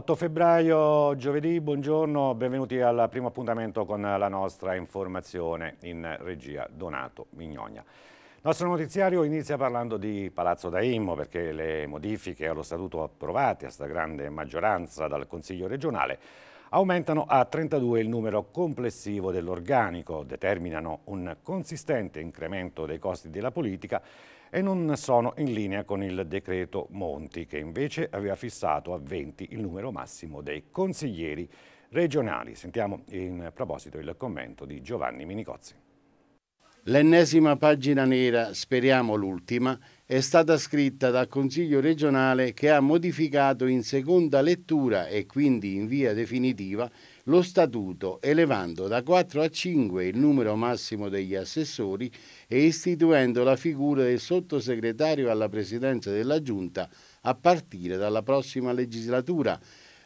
8 febbraio, giovedì, buongiorno, benvenuti al primo appuntamento con la nostra informazione in regia Donato Mignogna. Il nostro notiziario inizia parlando di Palazzo Daimmo perché le modifiche allo statuto approvate a stragrande maggioranza dal Consiglio regionale aumentano a 32 il numero complessivo dell'organico, determinano un consistente incremento dei costi della politica e non sono in linea con il decreto Monti, che invece aveva fissato a 20 il numero massimo dei consiglieri regionali. Sentiamo in proposito il commento di Giovanni Minicozzi. L'ennesima pagina nera, speriamo l'ultima, è stata scritta dal Consiglio regionale che ha modificato in seconda lettura e quindi in via definitiva lo statuto, elevando da 4 a 5 il numero massimo degli assessori e istituendo la figura del sottosegretario alla presidenza della Giunta a partire dalla prossima legislatura.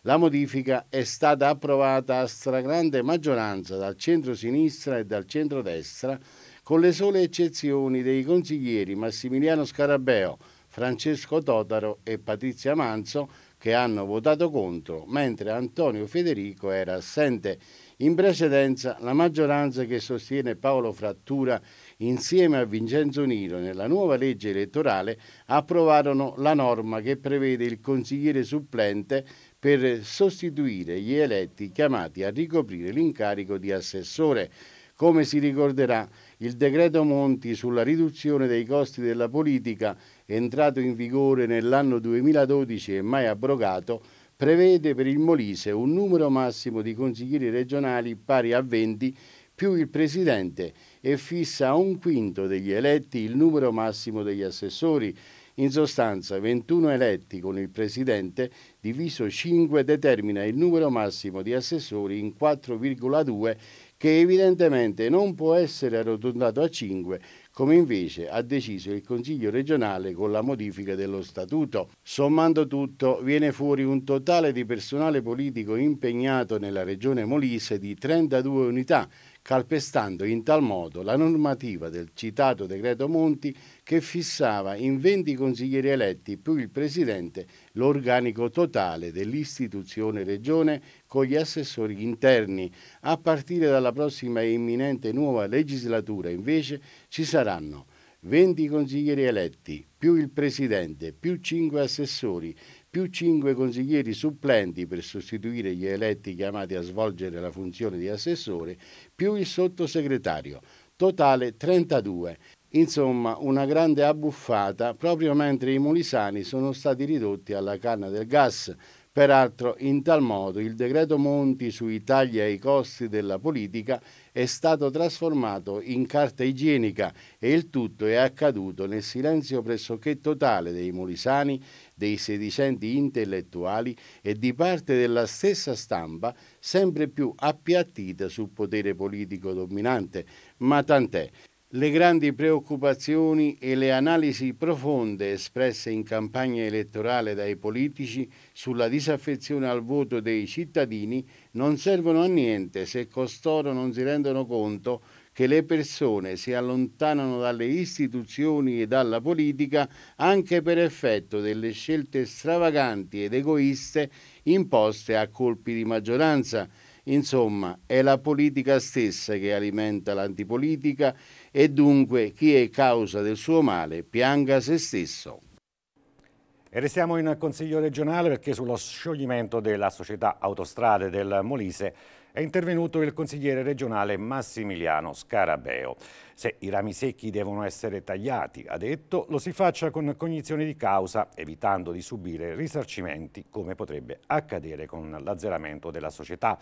La modifica è stata approvata a stragrande maggioranza dal centro-sinistra e dal centro-destra, con le sole eccezioni dei consiglieri Massimiliano Scarabeo, Francesco Totaro e Patrizia Manzo, che hanno votato contro, mentre Antonio Federico era assente. In precedenza la maggioranza che sostiene Paolo Frattura insieme a Vincenzo Niro nella nuova legge elettorale approvarono la norma che prevede il consigliere supplente per sostituire gli eletti chiamati a ricoprire l'incarico di assessore. Come si ricorderà, il decreto Monti sulla riduzione dei costi della politica entrato in vigore nell'anno 2012 e mai abrogato, prevede per il Molise un numero massimo di consiglieri regionali pari a 20 più il presidente e fissa a un quinto degli eletti il numero massimo degli assessori. In sostanza 21 eletti con il presidente diviso 5 determina il numero massimo di assessori in 4,2 che evidentemente non può essere arrotondato a 5 come invece ha deciso il Consiglio regionale con la modifica dello statuto. Sommando tutto, viene fuori un totale di personale politico impegnato nella regione Molise di 32 unità, calpestando in tal modo la normativa del citato decreto Monti che fissava in 20 consiglieri eletti più il presidente l'organico totale dell'istituzione regione con gli assessori interni. A partire dalla prossima e imminente nuova legislatura invece ci saranno 20 consiglieri eletti, più il presidente, più 5 assessori, più cinque consiglieri supplenti per sostituire gli eletti chiamati a svolgere la funzione di assessore, più il sottosegretario, totale 32. Insomma, una grande abbuffata proprio mentre i mulisani sono stati ridotti alla canna del gas Peraltro, in tal modo il decreto Monti sui tagli ai costi della politica è stato trasformato in carta igienica e il tutto è accaduto nel silenzio pressoché totale dei molisani, dei sedicenti intellettuali e di parte della stessa stampa sempre più appiattita sul potere politico dominante. Ma tant'è, le grandi preoccupazioni e le analisi profonde espresse in campagna elettorale dai politici sulla disaffezione al voto dei cittadini non servono a niente se costoro non si rendono conto che le persone si allontanano dalle istituzioni e dalla politica anche per effetto delle scelte stravaganti ed egoiste imposte a colpi di maggioranza Insomma, è la politica stessa che alimenta l'antipolitica e dunque chi è causa del suo male pianga se stesso. E restiamo in Consiglio regionale perché sullo scioglimento della società Autostrade del Molise è intervenuto il consigliere regionale Massimiliano Scarabeo. Se i rami secchi devono essere tagliati, ha detto, lo si faccia con cognizione di causa, evitando di subire risarcimenti come potrebbe accadere con l'azzeramento della società.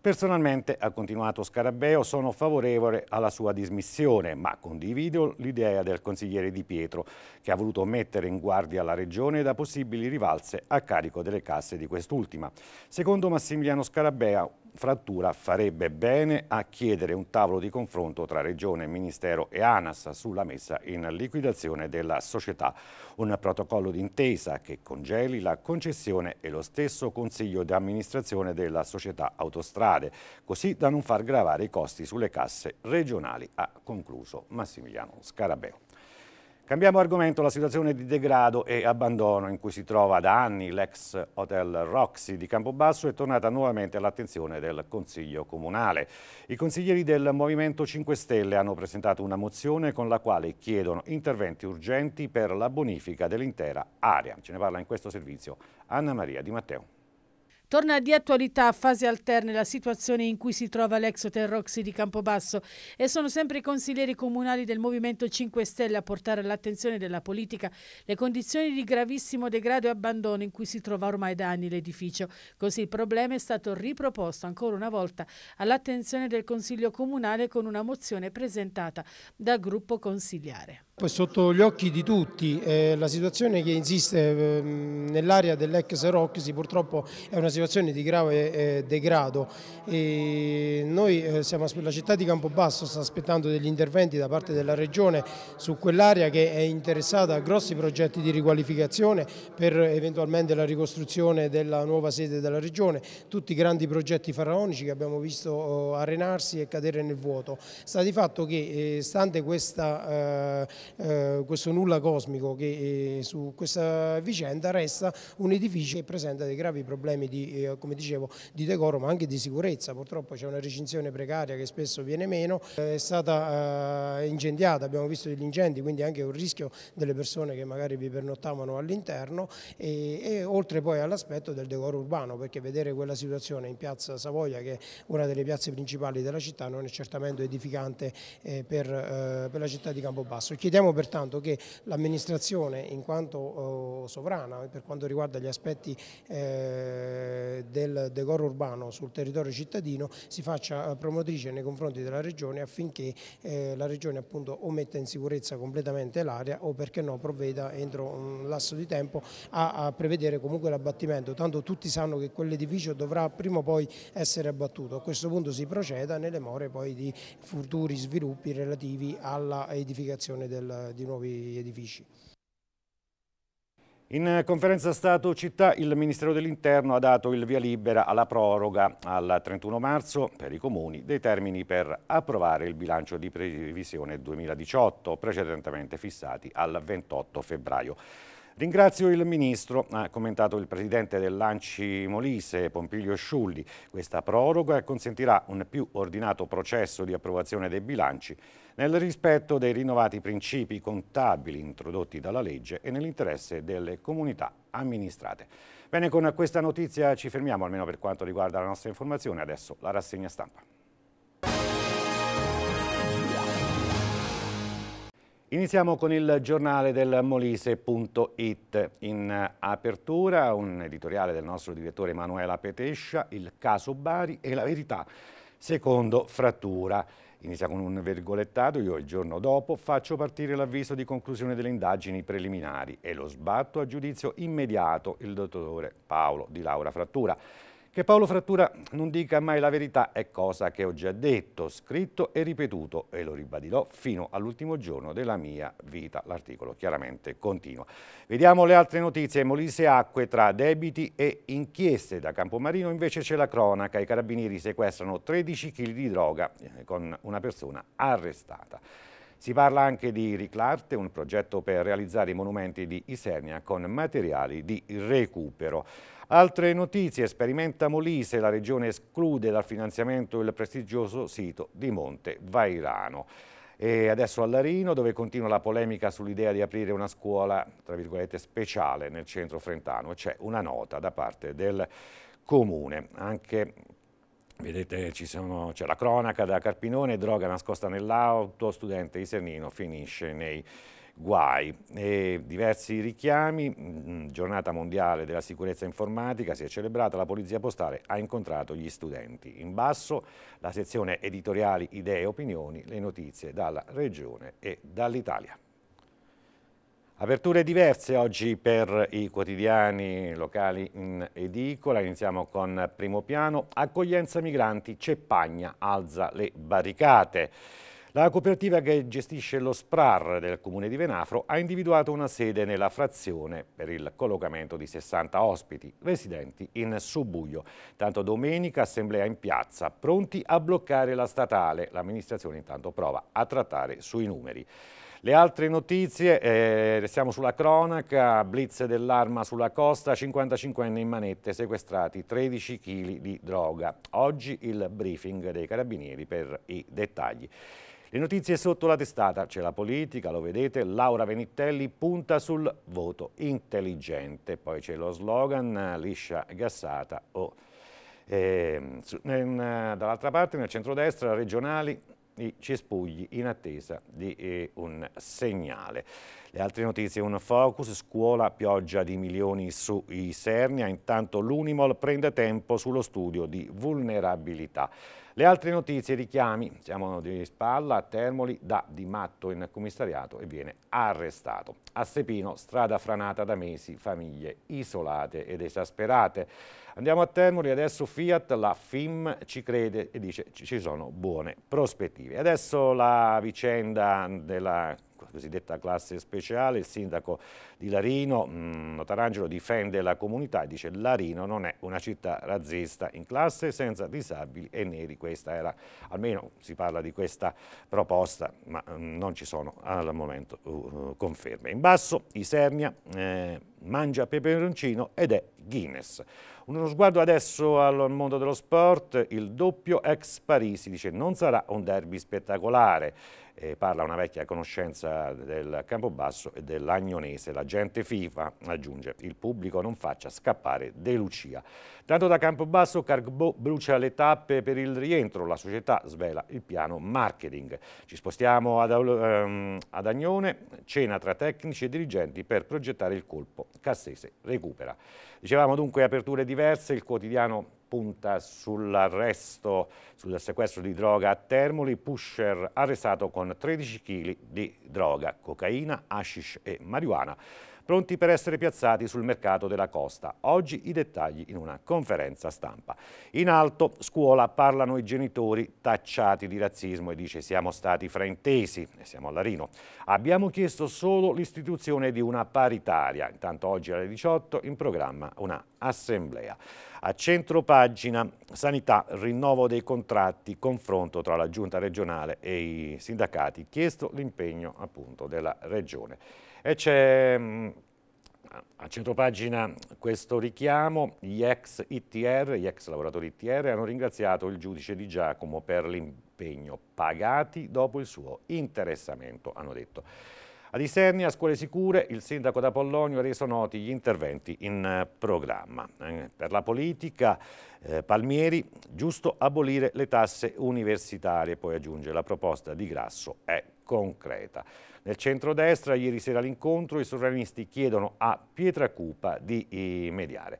Personalmente, ha continuato Scarabeo, sono favorevole alla sua dismissione, ma condivido l'idea del consigliere Di Pietro, che ha voluto mettere in guardia la Regione da possibili rivalse a carico delle casse di quest'ultima. Secondo Massimiliano Scarabeo, frattura farebbe bene a chiedere un tavolo di confronto tra Regione, Ministero e ANAS sulla messa in liquidazione della società. Un protocollo d'intesa che congeli la concessione e lo stesso consiglio di amministrazione della società autostrade, così da non far gravare i costi sulle casse regionali, ha concluso Massimiliano Scarabeo. Cambiamo argomento, la situazione di degrado e abbandono in cui si trova da anni l'ex Hotel Roxy di Campobasso è tornata nuovamente all'attenzione del Consiglio Comunale. I consiglieri del Movimento 5 Stelle hanno presentato una mozione con la quale chiedono interventi urgenti per la bonifica dell'intera area. Ce ne parla in questo servizio Anna Maria Di Matteo. Torna di attualità a fasi alterne la situazione in cui si trova l'ex hotel Roxy di Campobasso e sono sempre i consiglieri comunali del Movimento 5 Stelle a portare all'attenzione della politica le condizioni di gravissimo degrado e abbandono in cui si trova ormai da anni l'edificio. Così il problema è stato riproposto ancora una volta all'attenzione del Consiglio Comunale con una mozione presentata dal gruppo consigliare. Poi sotto gli occhi di tutti eh, la situazione che insiste eh, nell'area dell'ex Roxy purtroppo è una situazione di grave eh, degrado e noi eh, siamo, la città di Campobasso sta aspettando degli interventi da parte della regione su quell'area che è interessata a grossi progetti di riqualificazione per eventualmente la ricostruzione della nuova sede della regione, tutti i grandi progetti faraonici che abbiamo visto oh, arenarsi e cadere nel vuoto. Sta di fatto che eh, stante questa eh, eh, questo nulla cosmico che eh, su questa vicenda resta un edificio che presenta dei gravi problemi di, eh, come dicevo, di decoro ma anche di sicurezza. Purtroppo c'è una recinzione precaria che spesso viene meno, è stata incendiata, abbiamo visto degli incendi, quindi anche un rischio delle persone che magari vi pernottavano all'interno e, e oltre poi all'aspetto del decoro urbano perché vedere quella situazione in piazza Savoia che è una delle piazze principali della città non è certamente edificante per, per la città di Campobasso. Chiediamo Crediamo pertanto che l'amministrazione in quanto eh, sovrana per quanto riguarda gli aspetti eh, del decoro urbano sul territorio cittadino si faccia eh, promotrice nei confronti della Regione affinché eh, la Regione appunto o metta in sicurezza completamente l'area o perché no provveda entro un lasso di tempo a, a prevedere comunque l'abbattimento, tanto tutti sanno che quell'edificio dovrà prima o poi essere abbattuto, a questo punto si proceda nelle more poi di futuri sviluppi relativi alla edificazione del del, di nuovi edifici. In conferenza Stato-Città il Ministero dell'Interno ha dato il via libera alla proroga al 31 marzo per i comuni dei termini per approvare il bilancio di previsione 2018 precedentemente fissati al 28 febbraio. Ringrazio il Ministro, ha commentato il Presidente del Lanci Molise, Pompilio Sciulli. Questa proroga consentirà un più ordinato processo di approvazione dei bilanci nel rispetto dei rinnovati principi contabili introdotti dalla legge e nell'interesse delle comunità amministrate. Bene, con questa notizia ci fermiamo almeno per quanto riguarda la nostra informazione. Adesso la rassegna stampa. Iniziamo con il giornale del Molise.it. In apertura un editoriale del nostro direttore Emanuela Petescia, il caso Bari e la verità secondo frattura. Inizia con un virgolettato, io il giorno dopo faccio partire l'avviso di conclusione delle indagini preliminari e lo sbatto a giudizio immediato il dottore Paolo di Laura Frattura. Che Paolo Frattura non dica mai la verità è cosa che ho già detto, scritto e ripetuto e lo ribadirò fino all'ultimo giorno della mia vita. L'articolo chiaramente continua. Vediamo le altre notizie. Molise acque tra debiti e inchieste. Da Campomarino invece c'è la cronaca. I carabinieri sequestrano 13 kg di droga eh, con una persona arrestata. Si parla anche di Riclarte, un progetto per realizzare i monumenti di Isernia con materiali di recupero. Altre notizie, sperimenta Molise, la regione esclude dal finanziamento il prestigioso sito di Monte Vairano. E adesso a Larino, dove continua la polemica sull'idea di aprire una scuola, tra virgolette, speciale nel centro frentano. C'è una nota da parte del Comune. Anche Vedete, sono, c'è la cronaca da Carpinone, droga nascosta nell'auto, studente di Sernino finisce nei guai. E diversi richiami, mm, giornata mondiale della sicurezza informatica, si è celebrata, la Polizia Postale ha incontrato gli studenti. In basso la sezione editoriali, idee e opinioni, le notizie dalla Regione e dall'Italia. Aperture diverse oggi per i quotidiani locali in edicola, iniziamo con primo piano, accoglienza migranti, Cepagna alza le barricate. La cooperativa che gestisce lo SPRAR del comune di Venafro ha individuato una sede nella frazione per il collocamento di 60 ospiti residenti in subbuio. Tanto domenica assemblea in piazza, pronti a bloccare la statale. L'amministrazione intanto prova a trattare sui numeri. Le altre notizie, eh, restiamo sulla cronaca, blitz dell'arma sulla costa, 55enne in manette, sequestrati 13 kg di droga. Oggi il briefing dei carabinieri per i dettagli. Le notizie sotto la testata, c'è la politica, lo vedete, Laura Venitelli punta sul voto intelligente, poi c'è lo slogan liscia gassata o... Oh. Dall'altra parte nel centrodestra regionali i cespugli in attesa di eh, un segnale. Le altre notizie, un focus, scuola, pioggia di milioni su Isernia, intanto l'Unimol prende tempo sullo studio di vulnerabilità. Le altre notizie, richiami, siamo di spalla a Termoli, da Di Matto in commissariato e viene arrestato. A Sepino, strada franata da mesi, famiglie isolate ed esasperate. Andiamo a Termoli, adesso Fiat, la FIM ci crede e dice ci sono buone prospettive. Adesso la vicenda della cosiddetta classe speciale, il sindaco di Larino, mm, Notarangelo, difende la comunità e dice Larino non è una città razzista in classe senza disabili e neri. Questa era, almeno si parla di questa proposta, ma mm, non ci sono al momento uh, uh, conferme. In basso Isernia eh, mangia peperoncino ed è Guinness. Uno sguardo adesso al mondo dello sport, il doppio ex Parisi dice non sarà un derby spettacolare, eh, parla una vecchia conoscenza del Campobasso e dell'Agnonese. L'agente FIFA aggiunge il pubblico non faccia scappare De Lucia. Tanto da Campobasso Cargbo brucia le tappe per il rientro, la società svela il piano marketing. Ci spostiamo ad, um, ad Agnone, cena tra tecnici e dirigenti per progettare il colpo. Cassese recupera. Dicevamo dunque aperture diverse, il quotidiano punta sull'arresto, sul sequestro di droga a Termoli, pusher arrestato con 13 kg di droga, cocaina, hashish e marijuana pronti per essere piazzati sul mercato della costa. Oggi i dettagli in una conferenza stampa. In alto scuola parlano i genitori tacciati di razzismo e dice siamo stati fraintesi e siamo a Larino. Abbiamo chiesto solo l'istituzione di una paritaria. Intanto oggi alle 18 in programma una assemblea. A centro pagina sanità, rinnovo dei contratti, confronto tra la giunta regionale e i sindacati, chiesto l'impegno appunto della regione. E c'è mm, a centro pagina questo richiamo, gli ex ITR, gli ex lavoratori ITR hanno ringraziato il giudice Di Giacomo per l'impegno pagati dopo il suo interessamento, hanno detto. Ad Isernia, scuole sicure, il sindaco d'Apollonio ha reso noti gli interventi in programma. Eh, per la politica, eh, Palmieri, giusto abolire le tasse universitarie, poi aggiunge la proposta di Grasso è concreta. Nel centrodestra, ieri sera l'incontro, i sovranisti chiedono a Pietracupa di mediare.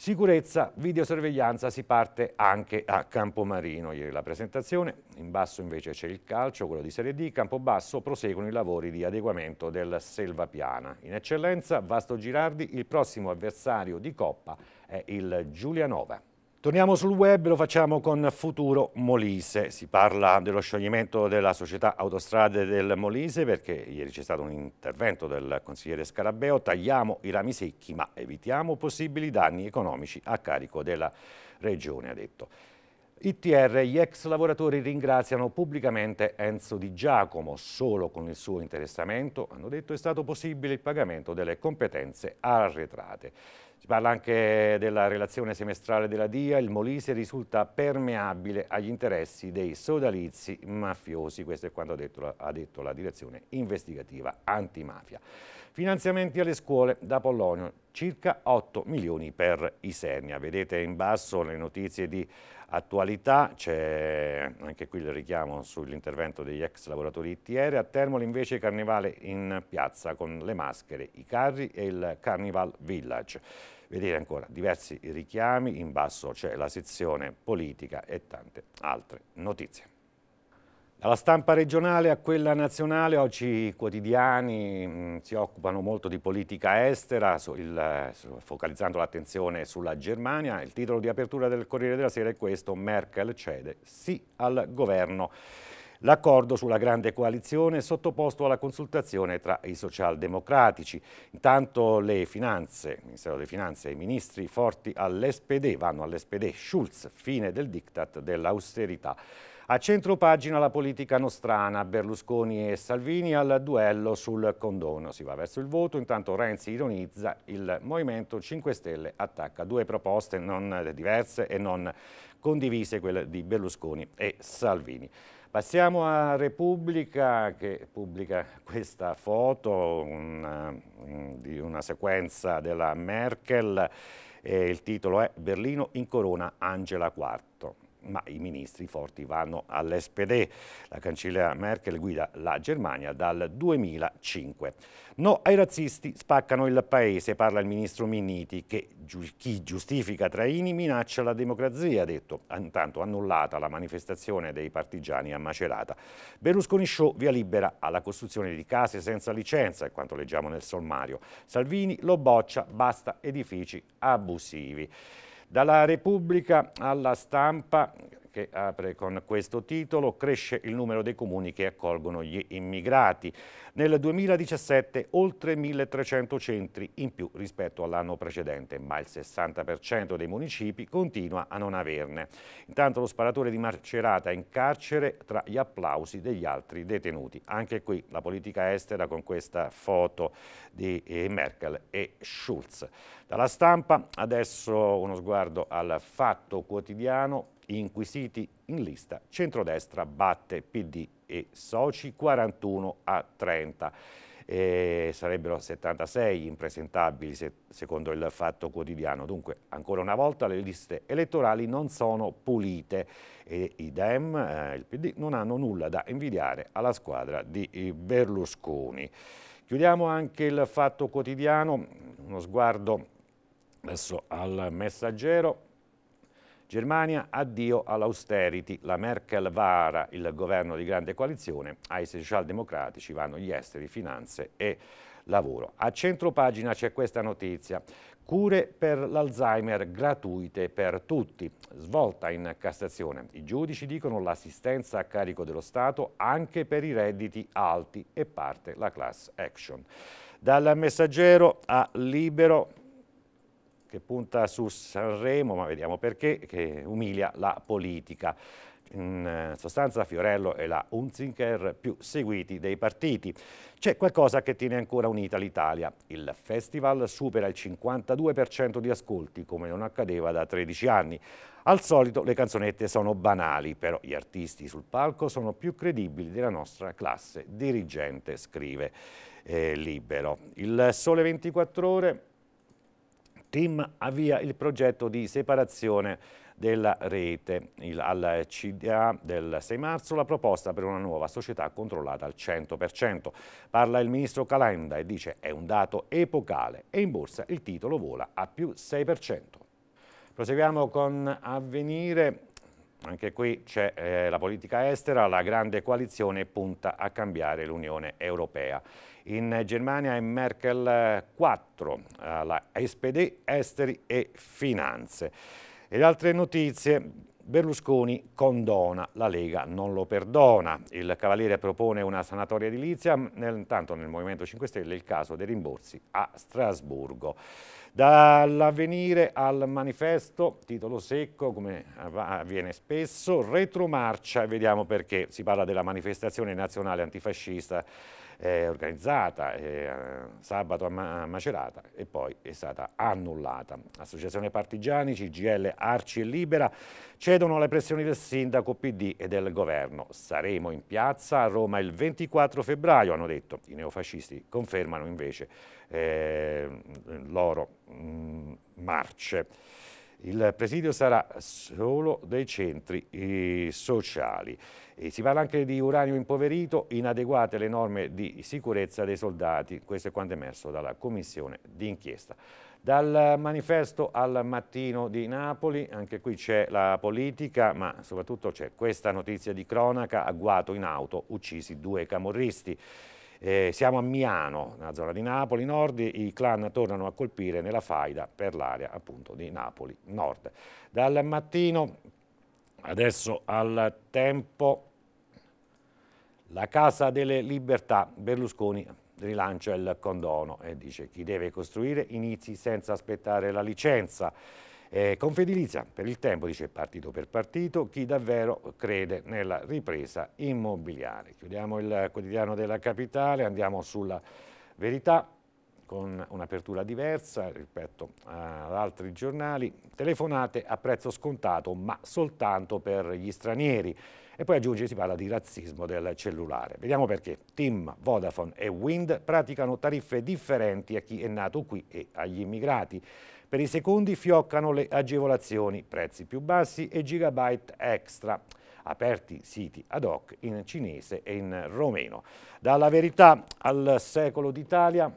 Sicurezza, videosorveglianza, si parte anche a Campomarino. Ieri la presentazione, in basso invece c'è il calcio, quello di Serie D, Campobasso proseguono i lavori di adeguamento del Selvapiana. In eccellenza, Vasto Girardi, il prossimo avversario di Coppa è il Giulianova. Torniamo sul web, lo facciamo con Futuro Molise. Si parla dello scioglimento della società Autostrade del Molise perché ieri c'è stato un intervento del consigliere Scarabeo. Tagliamo i rami secchi ma evitiamo possibili danni economici a carico della regione, ha detto. ITR, gli ex lavoratori ringraziano pubblicamente Enzo Di Giacomo. Solo con il suo interessamento, hanno detto, è stato possibile il pagamento delle competenze arretrate. Si parla anche della relazione semestrale della DIA, il Molise risulta permeabile agli interessi dei sodalizi mafiosi, questo è quanto ha detto la, ha detto la direzione investigativa antimafia. Finanziamenti alle scuole da Pollonio, circa 8 milioni per Isernia. Vedete in basso le notizie di Attualità, c'è anche qui il richiamo sull'intervento degli ex lavoratori ITR, a Termoli invece carnevale in piazza con le maschere, i carri e il Carnival Village. Vedete ancora diversi richiami, in basso c'è la sezione politica e tante altre notizie. Dalla stampa regionale a quella nazionale, oggi i quotidiani si occupano molto di politica estera, il, eh, focalizzando l'attenzione sulla Germania. Il titolo di apertura del Corriere della Sera è questo, Merkel cede sì al governo. L'accordo sulla grande coalizione è sottoposto alla consultazione tra i socialdemocratici. Intanto le finanze, il Ministero delle Finanze e i ministri forti all'SPD vanno all'SPD. Schulz, fine del diktat dell'austerità. A centro pagina la politica nostrana, Berlusconi e Salvini al duello sul condono. Si va verso il voto, intanto Renzi ironizza, il Movimento 5 Stelle attacca due proposte non diverse e non condivise, quelle di Berlusconi e Salvini. Passiamo a Repubblica che pubblica questa foto una, mm, di una sequenza della Merkel e il titolo è Berlino in corona Angela IV ma i ministri forti vanno all'SPD. La cancelliera Merkel guida la Germania dal 2005. No ai razzisti, spaccano il paese, parla il ministro Minniti, che chi giustifica Traini minaccia la democrazia, ha detto, intanto annullata la manifestazione dei partigiani a Macerata. Berlusconi show via libera alla costruzione di case senza licenza, è quanto leggiamo nel sommario. Salvini lo boccia, basta edifici abusivi. Dalla Repubblica alla stampa che apre con questo titolo, cresce il numero dei comuni che accolgono gli immigrati. Nel 2017 oltre 1.300 centri in più rispetto all'anno precedente, ma il 60% dei municipi continua a non averne. Intanto lo sparatore di Marcerata in carcere tra gli applausi degli altri detenuti. Anche qui la politica estera con questa foto di eh, Merkel e Schulz. Dalla stampa adesso uno sguardo al fatto quotidiano, inquisiti in lista centrodestra batte PD e soci 41 a 30. E sarebbero 76 impresentabili se, secondo il Fatto Quotidiano. Dunque, ancora una volta le liste elettorali non sono pulite e i Dem, eh, il PD, non hanno nulla da invidiare alla squadra di eh, Berlusconi. Chiudiamo anche il Fatto Quotidiano, uno sguardo adesso al messaggero Germania, addio all'austerity, la Merkel vara il governo di grande coalizione, ai socialdemocratici vanno gli esteri, finanze e lavoro. A centro pagina c'è questa notizia, cure per l'Alzheimer gratuite per tutti, svolta in Cassazione. I giudici dicono l'assistenza a carico dello Stato anche per i redditi alti e parte la class action. Dal messaggero a libero che punta su Sanremo, ma vediamo perché, che umilia la politica. In eh, sostanza Fiorello è la Unzinger più seguiti dei partiti. C'è qualcosa che tiene ancora unita l'Italia. Il festival supera il 52% di ascolti, come non accadeva da 13 anni. Al solito le canzonette sono banali, però gli artisti sul palco sono più credibili della nostra classe dirigente, scrive eh, Libero. Il Sole 24 Ore team avvia il progetto di separazione della rete. Il, al CDA del 6 marzo la proposta per una nuova società controllata al 100%. Parla il ministro Calenda e dice è un dato epocale e in borsa il titolo vola a più 6%. Proseguiamo con Avvenire. Anche qui c'è eh, la politica estera, la grande coalizione punta a cambiare l'Unione Europea. In Germania è Merkel 4, la SPD, Esteri e Finanze. E altre notizie, Berlusconi condona, la Lega non lo perdona. Il Cavaliere propone una sanatoria edilizia, intanto nel Movimento 5 Stelle il caso dei rimborsi a Strasburgo. Dall'avvenire al manifesto, titolo secco come avviene spesso, retromarcia e vediamo perché. Si parla della manifestazione nazionale antifascista eh, organizzata eh, sabato a, Ma a, Macerata e poi è stata annullata. Associazione Partigiani, CGL, Arci e Libera cedono alle pressioni del sindaco PD e del governo. Saremo in piazza a Roma il 24 febbraio, hanno detto. I neofascisti confermano invece eh, loro mh, mm, marce. Il presidio sarà solo dei centri sociali. E si parla anche di uranio impoverito, inadeguate le norme di sicurezza dei soldati. Questo è quanto emerso dalla commissione d'inchiesta. Dal manifesto al mattino di Napoli, anche qui c'è la politica, ma soprattutto c'è questa notizia di cronaca, agguato in auto, uccisi due camorristi. Eh, siamo a Miano, nella zona di Napoli Nord, i clan tornano a colpire nella faida per l'area appunto di Napoli Nord. Dal mattino adesso al tempo la Casa delle Libertà Berlusconi rilancia il condono e dice chi deve costruire inizi senza aspettare la licenza. Eh, Confedilizia per il tempo dice partito per partito chi davvero crede nella ripresa immobiliare. Chiudiamo il quotidiano della capitale, andiamo sulla verità con un'apertura diversa rispetto ad altri giornali, telefonate a prezzo scontato ma soltanto per gli stranieri. E poi aggiunge si parla di razzismo del cellulare. Vediamo perché TIM, Vodafone e Wind praticano tariffe differenti a chi è nato qui e agli immigrati. Per i secondi fioccano le agevolazioni, prezzi più bassi e gigabyte extra aperti siti ad hoc in cinese e in romeno. Dalla verità al secolo d'Italia,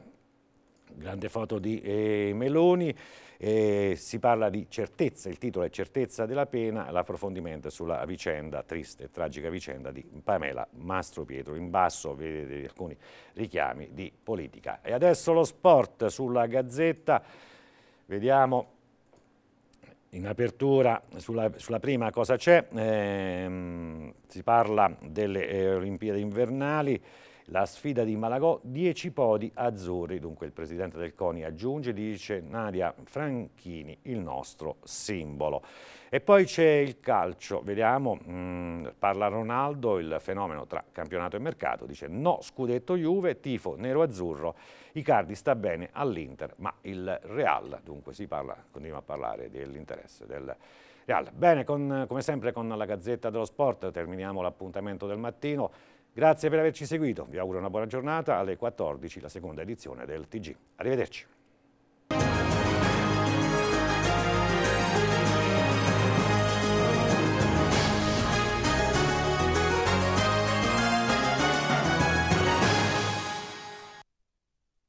grande foto di eh, Meloni, eh, si parla di certezza, il titolo è Certezza della pena, l'approfondimento sulla vicenda, triste e tragica vicenda di Pamela Mastro Pietro. In basso vedete alcuni richiami di politica. E adesso lo sport sulla Gazzetta. Vediamo in apertura sulla, sulla prima cosa c'è, eh, si parla delle eh, Olimpiadi invernali, la sfida di Malagò, 10 podi azzurri, dunque il presidente del CONI aggiunge, dice Nadia Franchini, il nostro simbolo. E poi c'è il calcio, vediamo, mh, mm, parla Ronaldo, il fenomeno tra campionato e mercato, dice no scudetto Juve, tifo nero-azzurro, Icardi sta bene all'Inter, ma il Real, dunque si parla, continua a parlare dell'interesse del Real. Bene, con, come sempre con la Gazzetta dello Sport terminiamo l'appuntamento del mattino. Grazie per averci seguito, vi auguro una buona giornata alle 14 la seconda edizione del TG. Arrivederci.